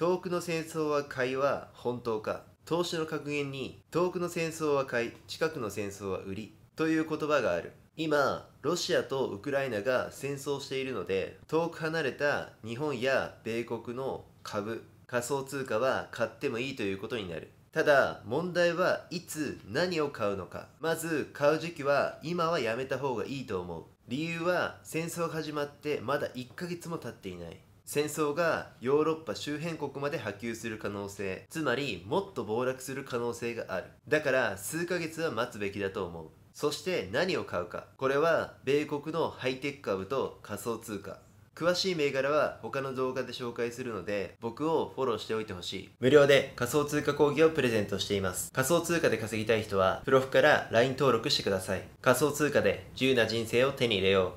遠くの戦争は買いは本当か投資の格言に遠くの戦争は買い近くの戦争は売りという言葉がある今ロシアとウクライナが戦争しているので遠く離れた日本や米国の株仮想通貨は買ってもいいということになるただ問題はいつ何を買うのかまず買う時期は今はやめた方がいいと思う理由は戦争が始まってまだ1ヶ月も経っていない戦争がヨーロッパ周辺国まで波及する可能性つまりもっと暴落する可能性があるだから数ヶ月は待つべきだと思うそして何を買うかこれは米国のハイテク株と仮想通貨詳しい銘柄は他の動画で紹介するので僕をフォローしておいてほしい無料で仮想通貨講義をプレゼントしています仮想通貨で稼ぎたい人はプロフから LINE 登録してください仮想通貨で自由な人生を手に入れよう